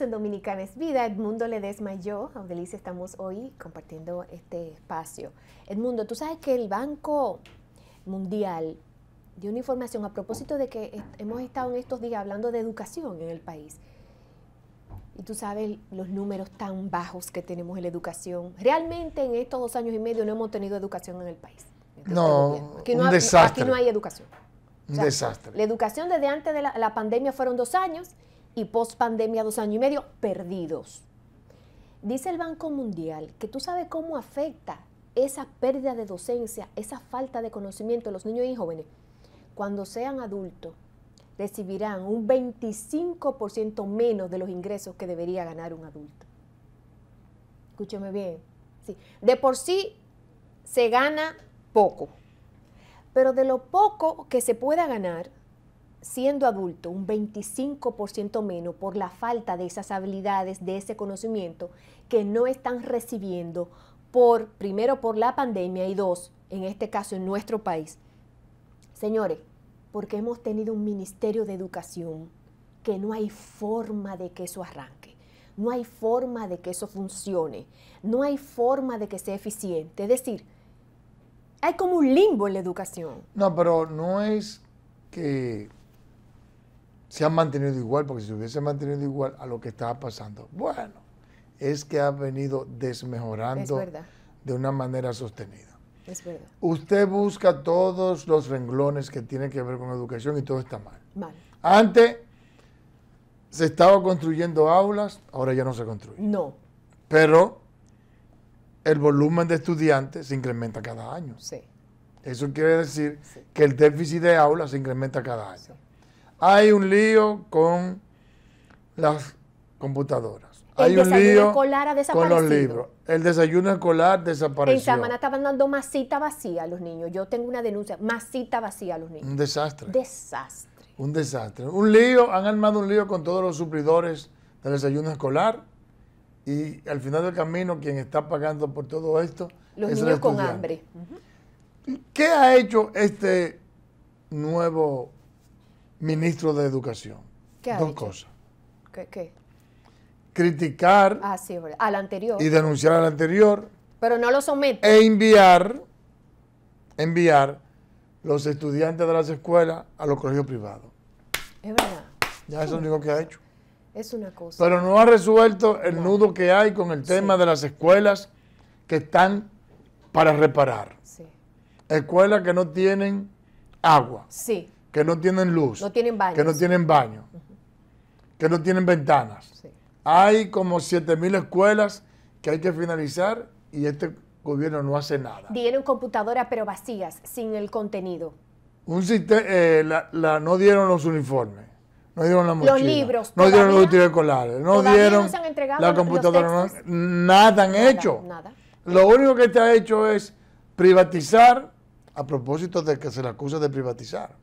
en Dominicanes Vida. Edmundo le y yo, Audelice, estamos hoy compartiendo este espacio. Edmundo, tú sabes que el Banco Mundial dio una información a propósito de que hemos estado en estos días hablando de educación en el país. Y tú sabes los números tan bajos que tenemos en la educación. Realmente en estos dos años y medio no hemos tenido educación en el país. no, un desastre. Aquí no hay educación. un desastre. La educación desde antes de la, la pandemia fueron dos años y post pandemia dos años y medio perdidos. Dice el Banco Mundial que tú sabes cómo afecta esa pérdida de docencia, esa falta de conocimiento de los niños y jóvenes. Cuando sean adultos, recibirán un 25% menos de los ingresos que debería ganar un adulto. Escúcheme bien. Sí. De por sí se gana poco, pero de lo poco que se pueda ganar, siendo adulto un 25% menos por la falta de esas habilidades, de ese conocimiento que no están recibiendo por, primero, por la pandemia y dos, en este caso, en nuestro país. Señores, porque hemos tenido un Ministerio de Educación que no hay forma de que eso arranque, no hay forma de que eso funcione, no hay forma de que sea eficiente. Es decir, hay como un limbo en la educación. No, pero no es que se han mantenido igual, porque si se hubiese mantenido igual a lo que estaba pasando, bueno, es que ha venido desmejorando de una manera sostenida. Es verdad. Usted busca todos los renglones que tienen que ver con educación y todo está mal. Mal. Antes se estaba construyendo aulas, ahora ya no se construye. No. Pero el volumen de estudiantes se incrementa cada año. Sí. Eso quiere decir que el déficit de aulas se incrementa cada año. Hay un lío con las computadoras. El desayuno escolar ha desaparecido. con los libros. El desayuno escolar desapareció. En semana estaban dando masita vacía a los niños. Yo tengo una denuncia, masita vacía a los niños. Un desastre. Desastre. Un desastre. Un lío, han armado un lío con todos los suplidores del desayuno escolar y al final del camino quien está pagando por todo esto los niños con hambre. ¿Qué ha hecho este nuevo ministro de Educación. ¿Qué ha Dos cosas. ¿Qué, Criticar ah, sí, al anterior. y denunciar al anterior. Pero no lo somete. E enviar, enviar los estudiantes de las escuelas a los colegios privados. Es verdad. Ya es lo único que ha hecho. Es una cosa. Pero no ha resuelto el nudo que hay con el tema de las escuelas que están para reparar. Sí. Escuelas que no tienen agua. Sí que no tienen luz, que no tienen baño, que no tienen ventanas. Hay como 7.000 escuelas que hay que finalizar y este gobierno no hace nada. Dieron computadoras pero vacías, sin el contenido. Eh, no dieron los uniformes, no dieron la mochila, los libros, no dieron los útiles escolares, no dieron la computadora, nada han hecho. Lo único que te ha hecho es privatizar a propósito de que se le acusa de privatizar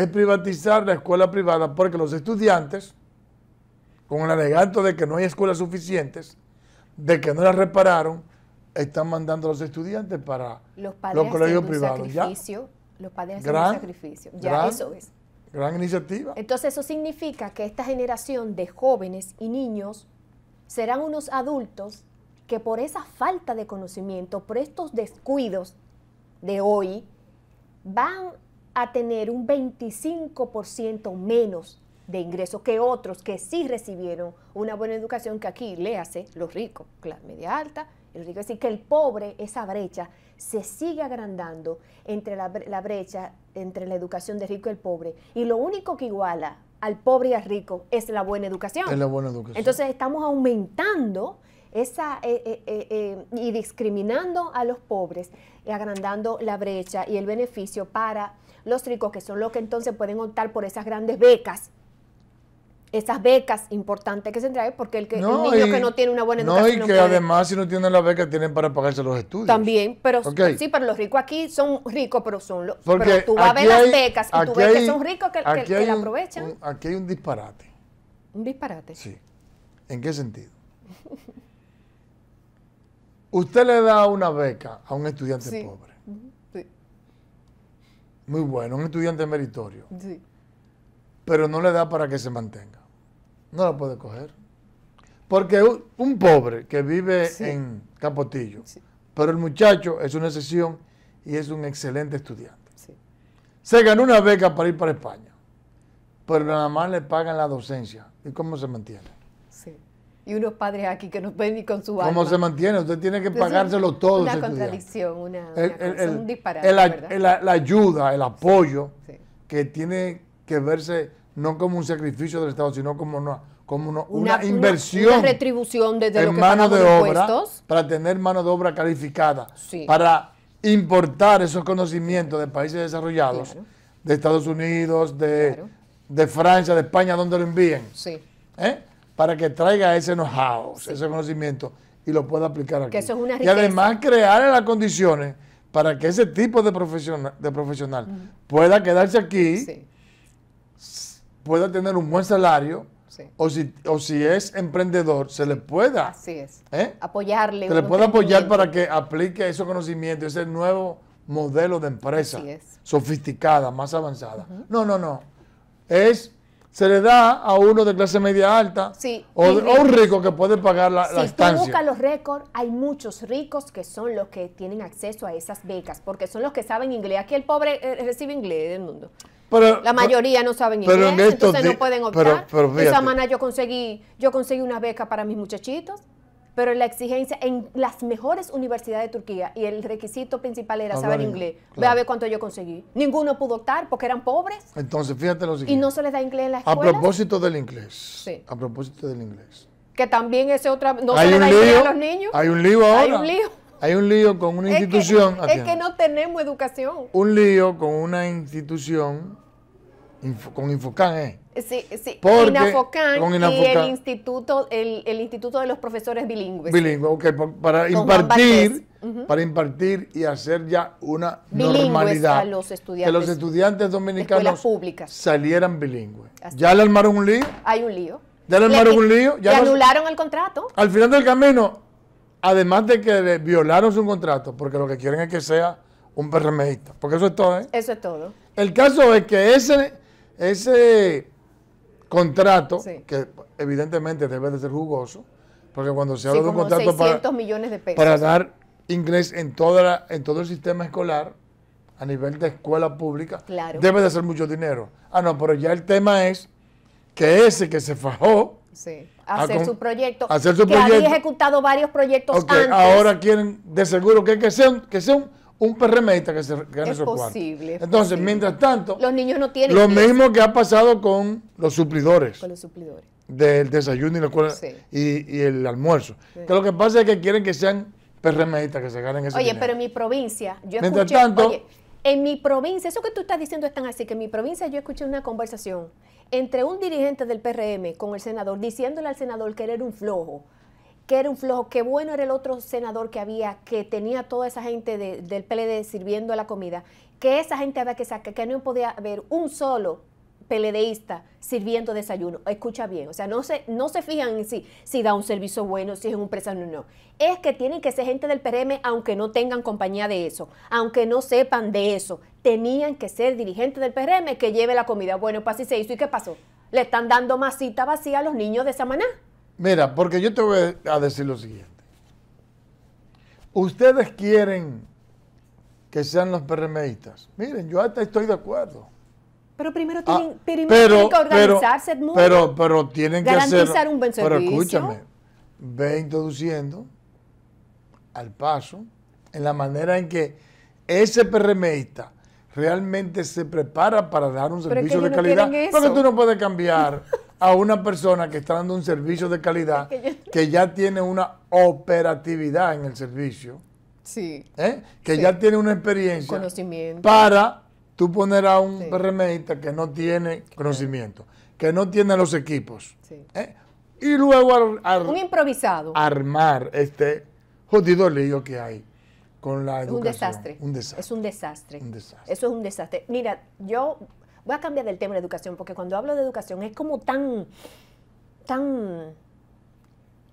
es privatizar la escuela privada porque los estudiantes, con el alegato de que no hay escuelas suficientes, de que no las repararon, están mandando a los estudiantes para los, colegios privados. Los padres hacen un sacrificio. Ya gran, eso es. Gran iniciativa. Entonces eso significa que esta generación de jóvenes y niños serán unos adultos que por esa falta de conocimiento, por estos descuidos de hoy, van a tener un 25% menos de ingresos que otros que sí recibieron una buena educación, que aquí le hace los ricos, la media alta, el rico. Es que el pobre, esa brecha, se sigue agrandando entre la, brecha entre la educación de rico y el pobre. Y lo único que iguala al pobre y al rico es la buena educación. Entonces estamos aumentando esa eh, eh, eh, y discriminando a los pobres y agrandando la brecha y el beneficio para los ricos, que son los que entonces pueden optar por esas grandes becas esas becas importantes que se entregan porque el, que, el niño que no tiene una buena educación. No, y que además si no tienen la beca tienen para pagarse los estudios. También, pero sí, pero los ricos aquí son ricos, pero son los. Porque pero tú vas a ver las becas y tú ves que son ricos que, la aprovechan. aquí hay un disparate. ¿Un disparate? Sí. ¿En qué sentido? Usted le da una beca a un estudiante pobre muy bueno, un estudiante meritorio. Sí. Pero no le da para que se mantenga. No la puede coger. Porque un pobre que vive en Capotillo, pero el muchacho es una excepción y es un excelente estudiante. Se ganó una beca para ir para España, pero nada más le pagan la docencia. ¿Y cómo se mantiene? y unos padres aquí que nos ven y con su alma. ¿Cómo se mantiene? Usted tiene que pagárselo todo. Una contradicción, una, un disparate. La, ayuda, el apoyo que tiene que verse no como un sacrificio del Estado, sino como una, como una, inversión. Una, retribución desde en mano de obra para tener mano de obra calificada, para importar esos conocimientos de países desarrollados, de Estados Unidos, de, de Francia, de España, donde lo envíen. Sí. ¿Eh? para que traiga ese know-how, ese conocimiento y lo pueda aplicar aquí. Que y además crear las condiciones para que ese tipo de profesional, de profesional pueda quedarse aquí, pueda tener un buen salario, O, si, o si es emprendedor, se le pueda. ¿eh? Apoyarle. Se le puede apoyar para que aplique ese conocimiento, ese nuevo modelo de empresa. Sofisticada, más avanzada. No, no, no. Es se le da a uno de clase media alta o, un rico que puede pagar la, si la estancia. Si tú buscas los récords, hay muchos ricos que son los que tienen acceso a esas becas, porque son los que saben inglés. Aquí el pobre eh, recibe inglés del mundo. la mayoría no saben inglés, entonces no pueden optar. Pero, semana yo conseguí, yo conseguí una beca para mis muchachitos pero la exigencia en las mejores universidades de Turquía y el requisito principal era saber inglés. Ve a ver cuánto yo conseguí. Ninguno pudo optar porque eran pobres. Entonces, fíjate lo siguiente. Y no se les da inglés en la escuela. A propósito del inglés. Sí. A propósito del inglés. Que también ese otra no hay se les da inglés a los niños. Hay un lío ahora. Hay un lío. Hay un lío con una institución. es que no tenemos educación. Un lío con una institución con Infocán, ¿eh? Sí, sí, porque, con Inafocan, y el instituto, el, instituto de los profesores bilingües. Bilingüe, ok, para impartir, para impartir y hacer ya una bilingües normalidad. A los estudiantes. Que los estudiantes dominicanos salieran bilingües. ¿Ya le armaron un lío? Hay un lío. ¿Ya le armaron un lío? ¿Ya anularon el contrato? Al final del camino, además de que violaron su contrato, porque lo que quieren es que sea un PRMista, porque eso es todo, ¿eh? Eso es todo. El caso es que ese ese contrato, que evidentemente debe de ser jugoso, porque cuando se habla de un contrato para, para dar inglés en, toda en todo el sistema escolar, a nivel de escuela pública, debe de ser mucho dinero. Ah, no, pero ya el tema es que ese que se fajó... Hacer, su proyecto, que Había ejecutado varios proyectos antes. Ahora quieren, de seguro, que, que que sea un, un PRMista que se gane esos posible, Entonces, mientras tanto, los niños no tienen lo mismo que ha pasado con los suplidores. Con los suplidores. Del desayuno y la escuela y, y, el almuerzo. Que lo que pasa es que quieren que sean PRMistas que se ganen ese Oye, pero en mi provincia, yo escuché, tanto, oye, en mi provincia, eso que tú estás diciendo es tan así que en mi provincia yo escuché una conversación entre un dirigente del PRM con el senador diciéndole al senador que él era un flojo que era un flojo, que bueno era el otro senador que había, que tenía toda esa gente del PLD sirviendo la comida, que esa gente había que sacar, que no podía haber un solo PLDista sirviendo desayuno. Escucha bien, o sea, no se, no se fijan en si, si da un servicio bueno, si es un presa o no. Es que tienen que ser gente del PRM aunque no tengan compañía de eso, aunque no sepan de eso. Tenían que ser dirigentes del PRM que lleve la comida. Bueno, pues así se hizo. ¿Y qué pasó? Le están dando masita vacía a los niños de Samaná. Mira, porque yo te voy a decir lo siguiente. Ustedes quieren que sean los PRMistas. Miren, yo hasta estoy de acuerdo. Pero primero tienen, ah, que organizarse, pero, pero, tienen garantizar que garantizar un buen servicio. Pero escúchame, ve introduciendo al paso, en la manera en que ese PRMista realmente se prepara para dar un servicio de calidad. Porque tú no puedes cambiar a una persona que está dando un servicio de calidad, que ya tiene una operatividad en el servicio. ¿eh? Que ya tiene una experiencia. Para tú poner a un remedita que no tiene conocimiento, que no tiene los equipos. ¿eh? Y luego improvisado. Armar este jodido lío que hay con la educación. Es un desastre. Un desastre. Eso es un desastre. Mira, yo Voy a cambiar del tema de educación, porque cuando hablo de educación es como tan, tan,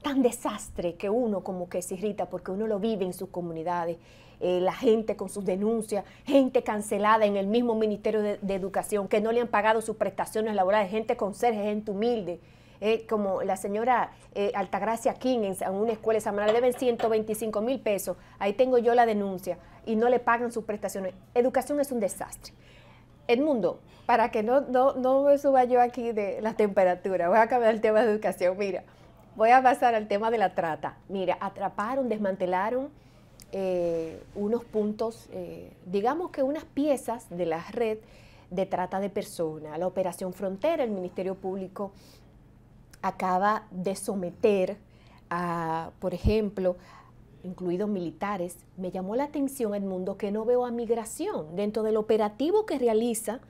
tan desastre que uno como que se irrita, porque uno lo vive en sus comunidades. Eh, la gente con sus denuncias, gente cancelada en el mismo Ministerio de, Educación, que no le han pagado sus prestaciones laborales, gente con ser gente humilde. Eh, como la señora eh, Altagracia King en, una escuela semanal le deben 125 mil pesos. Ahí tengo yo la denuncia y no le pagan sus prestaciones. Educación es un desastre. Edmundo, para que no, me suba yo aquí de la temperatura, voy a cambiar el tema de educación. Mira, voy a pasar al tema de la trata. Mira, atraparon, desmantelaron eh, unos puntos, eh, digamos que unas piezas de la red de trata de personas. La Operación Frontera, el Ministerio Público acaba de someter a, por ejemplo, incluidos militares, me llamó la atención, el mundo que no veo a migración dentro del operativo que realiza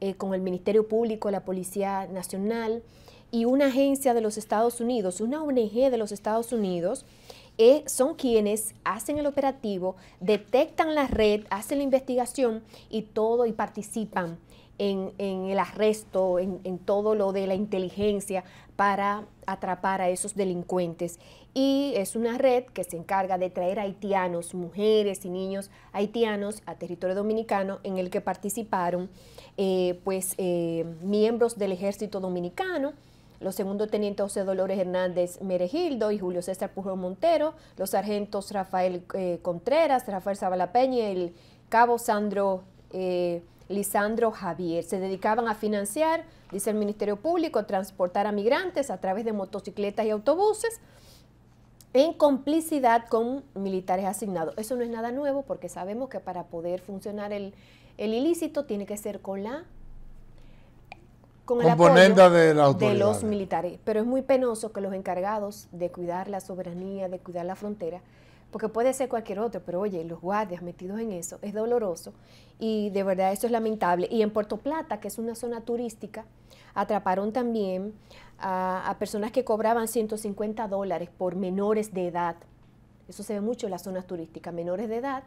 eh, con el Ministerio Público, la Policía Nacional y una agencia de los Estados Unidos, una ONG de los Estados Unidos, eh, son quienes hacen el operativo, detectan la red, hacen la investigación y todo y participan en, el arresto, en todo lo de la inteligencia para atrapar a esos delincuentes y es una red que se encarga de traer haitianos, mujeres y niños haitianos a territorio dominicano en el que participaron eh, pues, eh, miembros del ejército dominicano, los segundos tenientes José Dolores Hernández Meregildo y Julio César Pujol Montero, los sargentos Rafael eh, Contreras, Rafael Zavala Peña y el cabo Sandro Lisandro Javier. Se dedicaban a financiar, dice el Ministerio Público, transportar a migrantes a través de motocicletas y autobuses en complicidad con militares asignados. Eso no es nada nuevo porque sabemos que para poder funcionar el, el ilícito tiene que ser con la con el de, de, los militares. Pero es muy penoso que los encargados de cuidar la soberanía, de cuidar la frontera, porque puede ser cualquier otro, pero oye, los guardias metidos en eso es doloroso y de verdad eso es lamentable. Y en Puerto Plata, que es una zona turística, atraparon también a, personas que cobraban 150 dólares por menores de edad. Eso se ve mucho en las zonas turísticas, menores de edad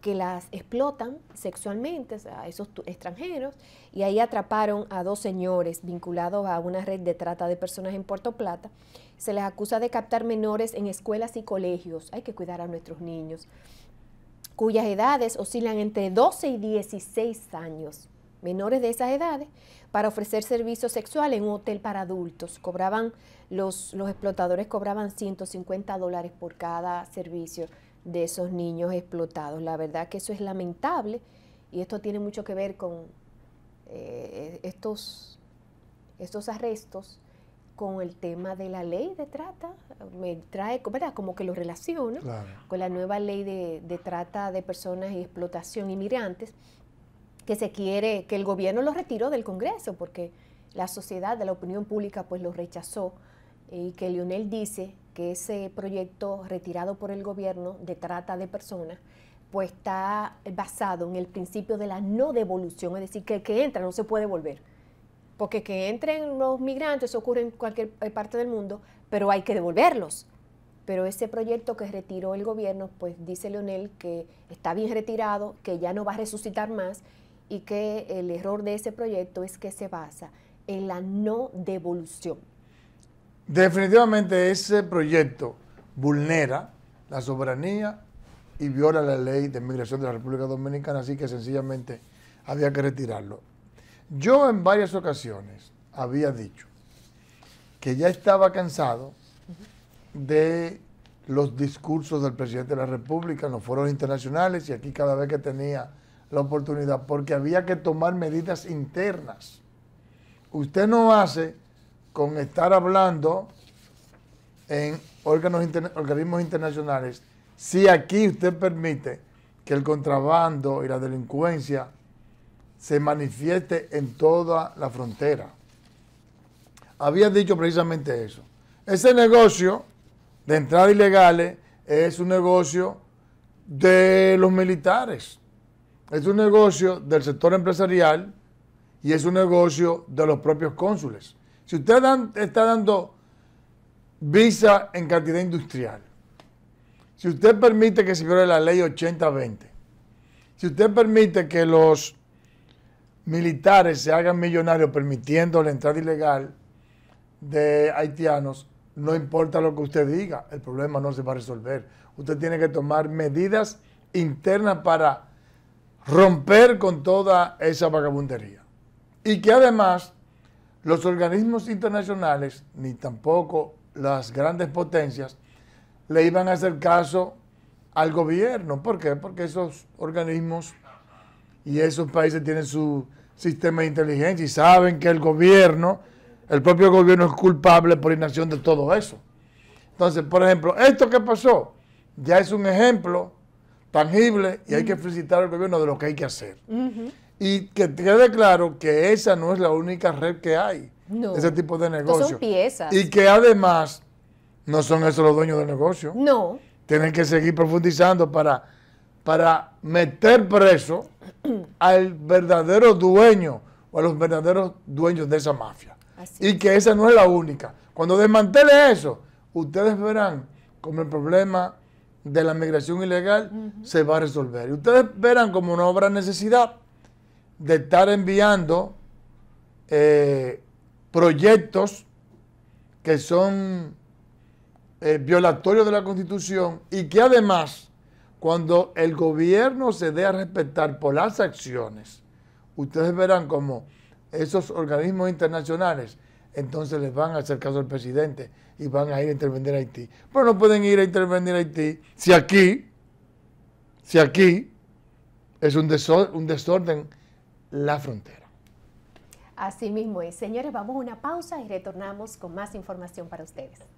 que las explotan sexualmente a esos extranjeros y ahí atraparon a dos señores vinculados a una red de trata de personas en Puerto Plata. Se les acusa de captar menores en escuelas y colegios. Hay que cuidar a nuestros niños, cuyas edades oscilan entre 12 y 16 años. Menores de esas edades, para ofrecer servicio sexual en un hotel para adultos. Cobraban, los, los explotadores cobraban 150 dólares por cada servicio de esos niños explotados. La verdad que eso es lamentable y esto tiene mucho que ver con eh, estos, estos arrestos con el tema de la ley de trata, me trae, ¿verdad? Como que lo relaciona con la nueva ley de, de, trata de personas y explotación inmigrantes, que se quiere, que el gobierno lo retiró del Congreso, porque la sociedad, de la opinión pública, pues lo rechazó y que Lionel dice que ese proyecto retirado por el gobierno de trata de personas, pues está basado en el principio de la no devolución, es decir, que el que entra no se puede volver. Porque que entren los migrantes, ocurre en cualquier eh, parte del mundo, pero hay que devolverlos. Pero ese proyecto que retiró el gobierno, pues dice Leonel que está bien retirado, que ya no va a resucitar más y que el error de ese proyecto es que se basa en la no devolución. Definitivamente ese proyecto vulnera la soberanía y viola la ley de migración de la República Dominicana, así que sencillamente había que retirarlo. Yo en varias ocasiones había dicho que ya estaba cansado de los discursos del presidente de la República en los foros internacionales y aquí cada vez que tenía la oportunidad, porque había que tomar medidas internas. Usted no hace con estar hablando en órganos organismos internacionales, si aquí usted permite que el contrabando y la delincuencia se manifieste en toda la frontera. Había dicho precisamente eso. Ese negocio de entrada ilegales es un negocio de los militares, es un negocio del sector empresarial y es un negocio de los propios cónsules. Si usted está dando visa en cantidad industrial, si usted permite que se viole la ley 80-20, si usted permite que los militares se hagan millonarios permitiendo la entrada ilegal de haitianos, no importa lo que usted diga, el problema no se va a resolver. Usted tiene que tomar medidas internas para romper con toda esa vagabundería. Y que además los organismos internacionales, ni tampoco las grandes potencias, le iban a hacer caso al gobierno. ¿Por qué? Porque esos organismos y esos países tienen su sistema de inteligencia y saben que el gobierno, el propio gobierno es culpable por inacción de todo eso. Entonces, por ejemplo, esto que pasó ya es un ejemplo tangible y hay que mm. felicitar al gobierno de lo que hay que hacer. Y que quede claro que esa no es la única red que hay. No. Ese tipo de negocio. Son piezas. Y que además no son esos los dueños del negocio. No. Tienen que seguir profundizando para, para meter preso al verdadero dueño o a los verdaderos dueños de esa mafia. y que esa no es la única. Cuando desmantele eso, ustedes verán como el problema de la migración ilegal se va a resolver. Y ustedes verán como no habrá necesidad de estar enviando eh, proyectos que son eh, violatorios de la Constitución y que además, cuando el gobierno se dé a respetar por las acciones, ustedes verán como esos organismos internacionales entonces les van a hacer caso al presidente y van a ir a intervenir a Haití. Pero no pueden ir a intervenir a Haití si aquí, si aquí es un, un desorden la frontera. Así mismo es. Señores, vamos a una pausa y retornamos con más información para ustedes.